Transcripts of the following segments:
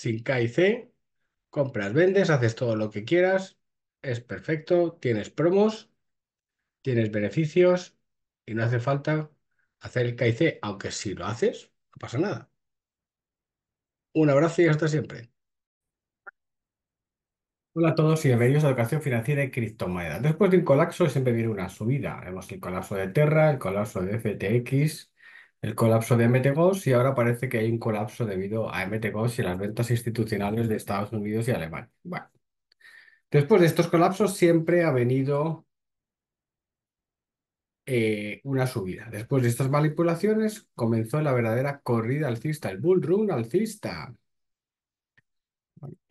sin K C, compras, vendes, haces todo lo que quieras, es perfecto, tienes promos, tienes beneficios y no hace falta hacer el K y aunque si lo haces, no pasa nada. Un abrazo y hasta siempre. Hola a todos y bienvenidos a Educación Financiera y Criptomonedas. Después de un colapso siempre viene una subida. Vemos el colapso de Terra, el colapso de FTX, el colapso de MTGOS y ahora parece que hay un colapso debido a MTGOS y las ventas institucionales de Estados Unidos y Alemania. Bueno, después de estos colapsos siempre ha venido eh, una subida. Después de estas manipulaciones comenzó la verdadera corrida alcista, el bull run alcista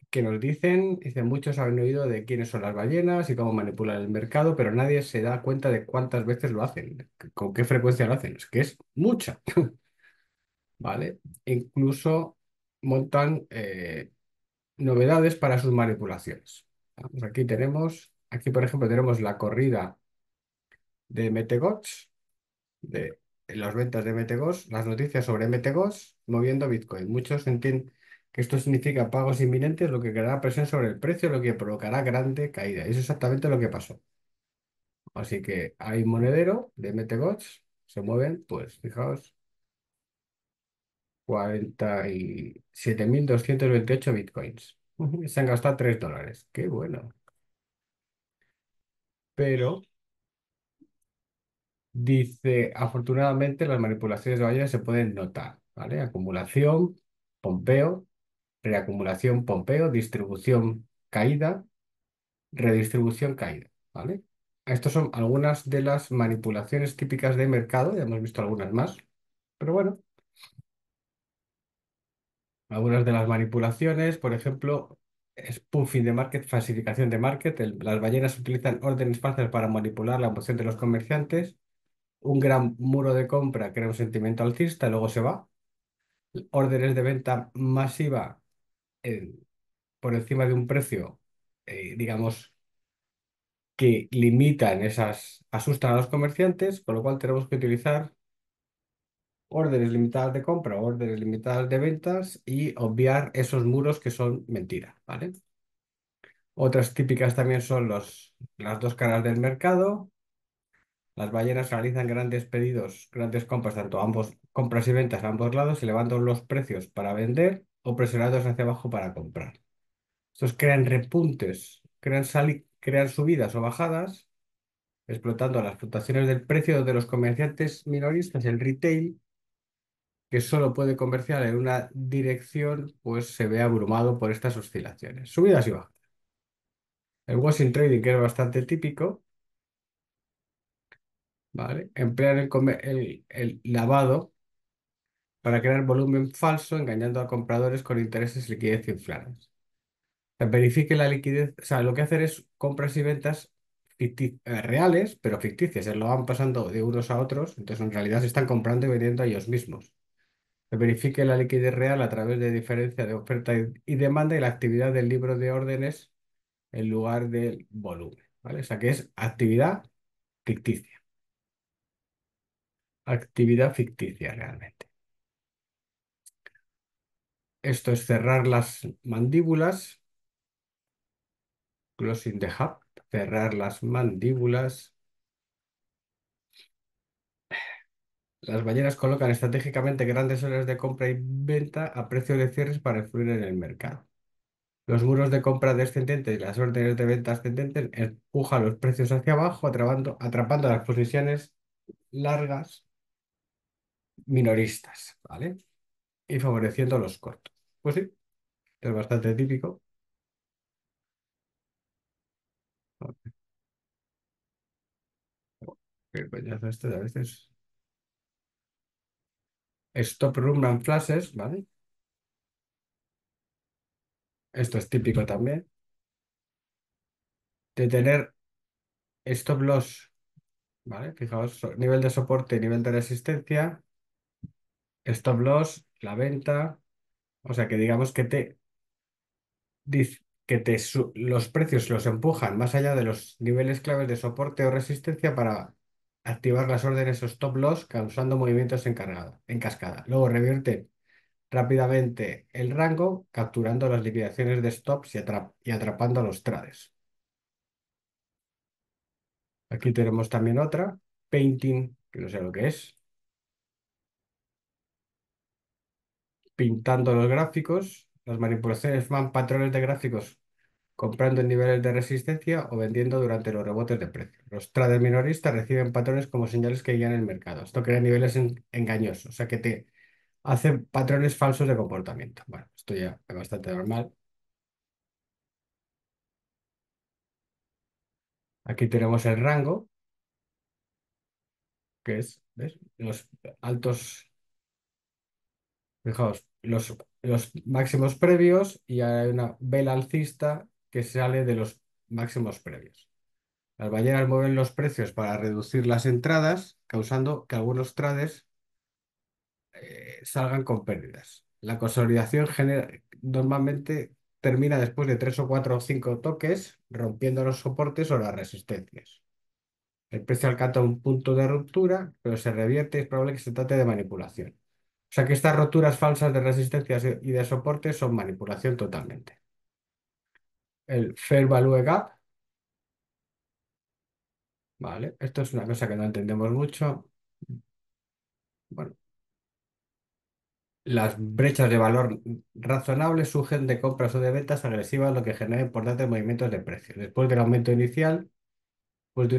que nos dicen, dicen muchos han oído de quiénes son las ballenas y cómo manipulan el mercado, pero nadie se da cuenta de cuántas veces lo hacen, con qué frecuencia lo hacen, es que es mucha. ¿Vale? Incluso montan eh, novedades para sus manipulaciones. aquí tenemos, aquí por ejemplo tenemos la corrida de Metegots, de las ventas de Metegots, las noticias sobre Metegots moviendo Bitcoin. Muchos entienden que esto significa pagos inminentes, lo que creará presión sobre el precio, lo que provocará grande caída Eso es exactamente lo que pasó. Así que hay monedero de MTGOTS, se mueven, pues fijaos, 47.228 bitcoins. Se han gastado 3 dólares. Qué bueno. Pero dice, afortunadamente las manipulaciones de valores se pueden notar, ¿vale? Acumulación, pompeo, reacumulación pompeo, distribución caída, redistribución caída, ¿vale? Estas son algunas de las manipulaciones típicas de mercado, ya hemos visto algunas más, pero bueno. Algunas de las manipulaciones, por ejemplo, spoofing de market, falsificación de market. las ballenas utilizan órdenes falsas para manipular la emoción de los comerciantes. Un gran muro de compra crea un sentimiento alcista y luego se va. Órdenes de venta masiva por encima de un precio, eh, digamos, que limitan esas, asustan a los comerciantes, con lo cual tenemos que utilizar órdenes limitadas de compra, órdenes limitadas de ventas y obviar esos muros que son mentira, ¿vale? Otras típicas también son los, las dos caras del mercado. Las ballenas realizan grandes pedidos, grandes compras, tanto ambos compras y ventas a ambos lados, elevando los precios para vender o presionados hacia abajo para comprar. Estos crean repuntes, crean, subidas o bajadas, explotando las fluctuaciones del precio de los comerciantes minoristas, el retail, que solo puede comerciar en una dirección, pues se ve abrumado por estas oscilaciones, subidas y bajadas. El washing trading, que es bastante típico, ¿vale? emplean el lavado para crear volumen falso engañando a compradores con intereses, liquidez infladas Verifique la liquidez, o sea, lo que hacen es compras y ventas eh, reales, pero ficticias, se eh, lo van pasando de unos a otros, entonces en realidad se están comprando y vendiendo a ellos mismos. Se verifique la liquidez real a través de diferencia de oferta y demanda y la actividad del libro de órdenes en lugar del volumen, ¿vale? O sea, que es actividad ficticia. Actividad ficticia realmente. Esto es cerrar las mandíbulas. Closing the hub. Cerrar las mandíbulas. Las ballenas colocan estratégicamente grandes órdenes de compra y venta a precio de cierres para influir en el mercado. Los muros de compra descendentes y las órdenes de venta ascendentes empujan los precios hacia abajo, atrapando, atrapando las posiciones largas minoristas, ¿vale? y favoreciendo los cortos. Pues sí, es bastante típico. esto a veces. Stop flashes, ¿vale? Esto es típico también. De tener stop loss, ¿vale? Fijaos, nivel de soporte, nivel de resistencia, stop loss, la venta. O sea que digamos que te, que te los precios los empujan más allá de los niveles claves de soporte o resistencia para activar las órdenes o stop loss causando movimientos en, en cascada. Luego revierten rápidamente el rango capturando las liquidaciones de stops y, y atrapando a los trades. Aquí tenemos también otra, painting, que no sé lo que es. pintando los gráficos. Las manipulaciones van patrones de gráficos comprando en niveles de resistencia o vendiendo durante los rebotes de precio. Los traders minoristas reciben patrones como señales que guían el mercado. Esto crea niveles engañosos, o sea que te hacen patrones falsos de comportamiento. Bueno, esto ya es bastante normal. Aquí tenemos el rango, que es los altos Fijaos, los, máximos previos y hay una vela alcista que sale de los máximos previos. Las ballenas mueven los precios para reducir las entradas, causando que algunos trades eh, salgan con pérdidas. La consolidación general normalmente termina después de tres o cuatro o cinco toques, rompiendo los soportes o las resistencias. El precio alcanza un punto de ruptura, pero se revierte y es probable que se trate de manipulación. O sea que estas roturas falsas de resistencias y de soporte son manipulación totalmente. El Fair Value Gap. Vale, esto es una cosa que no entendemos mucho. Bueno. Las brechas de valor razonables surgen de compras o de ventas agresivas, lo que genera importantes movimientos de precio. Después del aumento inicial, pues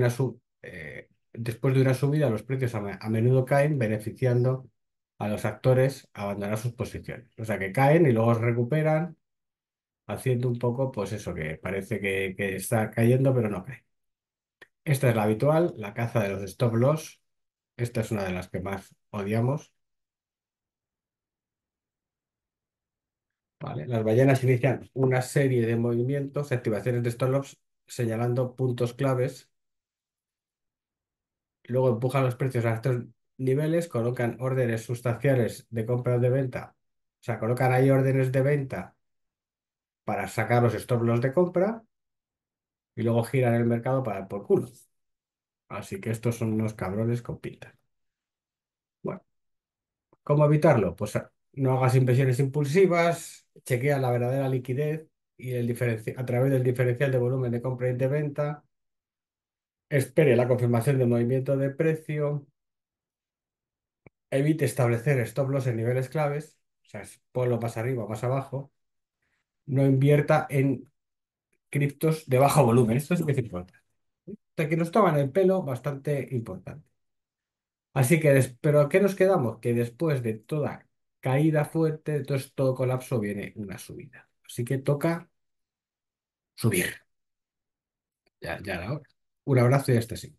eh, después de una subida, los precios a menudo caen, beneficiando a los actores abandonar sus posiciones. O sea, que caen y luego recuperan, haciendo un poco, pues eso, que parece que, está cayendo, pero no cae. Esta es la habitual, la caza de los stop loss. Esta es una de las que más odiamos. Vale. Las ballenas inician una serie de movimientos, activaciones de stop loss, señalando puntos claves. Luego empujan los precios a estos niveles, colocan órdenes sustanciales de compra o de venta, o sea, colocan ahí órdenes de venta para sacar los stop de compra y luego giran el mercado para por culo. Así que estos son unos cabrones con pinta. Bueno, ¿cómo evitarlo? Pues ah, no hagas inversiones impulsivas, chequea la verdadera liquidez y el a través del diferencial de volumen de compra y de venta, espere la confirmación del movimiento de precio, Evite establecer stop loss en niveles claves, o sea, ponlo más arriba o más abajo. No invierta en criptos de bajo volumen. Esto es lo que es importante. que nos toman el pelo bastante importante. Así que, ¿pero qué nos quedamos? Que después de toda caída fuerte, de todo colapso viene una subida. Así que toca subir. Ya, ya la hora. Un abrazo y hasta sí